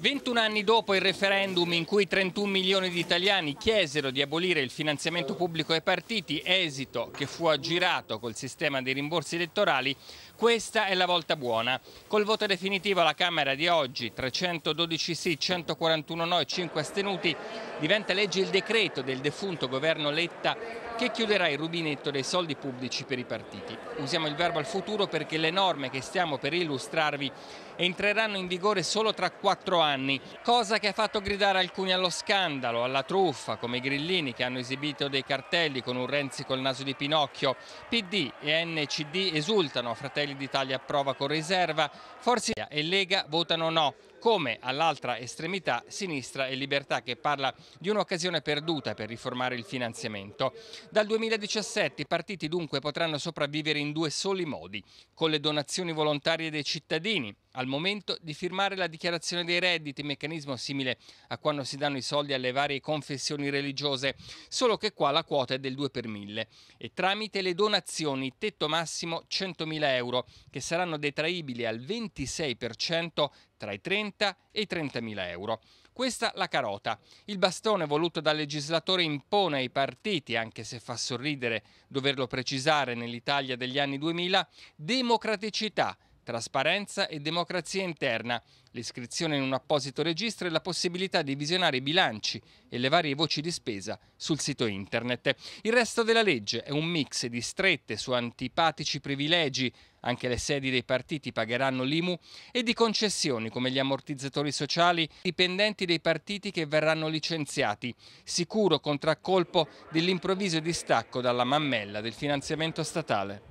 21 anni dopo il referendum in cui 31 milioni di italiani chiesero di abolire il finanziamento pubblico ai partiti, esito che fu aggirato col sistema dei rimborsi elettorali, questa è la volta buona. Col voto definitivo alla Camera di oggi, 312 sì, 141 no e 5 astenuti, diventa legge il decreto del defunto governo Letta che chiuderà il rubinetto dei soldi pubblici per i partiti. Usiamo il verbo al futuro perché le norme che stiamo per illustrarvi entreranno in vigore solo tra quattro anni, cosa che ha fatto gridare alcuni allo scandalo, alla truffa, come i grillini che hanno esibito dei cartelli con un Renzi col naso di Pinocchio. PD e NCD esultano, fratelli Fratelli d'Italia approva con riserva, Forza e Lega votano no, come all'altra estremità Sinistra e Libertà che parla di un'occasione perduta per riformare il finanziamento. Dal 2017 i partiti dunque potranno sopravvivere in due soli modi, con le donazioni volontarie dei cittadini al momento di firmare la dichiarazione dei redditi, meccanismo simile a quando si danno i soldi alle varie confessioni religiose, solo che qua la quota è del 2 per 1000 e tramite le donazioni tetto massimo 100.000 euro che saranno detraibili al 26% tra i 30 e i 30.000 euro. Questa la carota. Il bastone voluto dal legislatore impone ai partiti, anche se fa sorridere doverlo precisare nell'Italia degli anni 2000, democraticità trasparenza e democrazia interna, l'iscrizione in un apposito registro e la possibilità di visionare i bilanci e le varie voci di spesa sul sito internet. Il resto della legge è un mix di strette su antipatici privilegi, anche le sedi dei partiti pagheranno l'IMU, e di concessioni come gli ammortizzatori sociali dipendenti dei partiti che verranno licenziati, sicuro contraccolpo dell'improvviso distacco dalla mammella del finanziamento statale.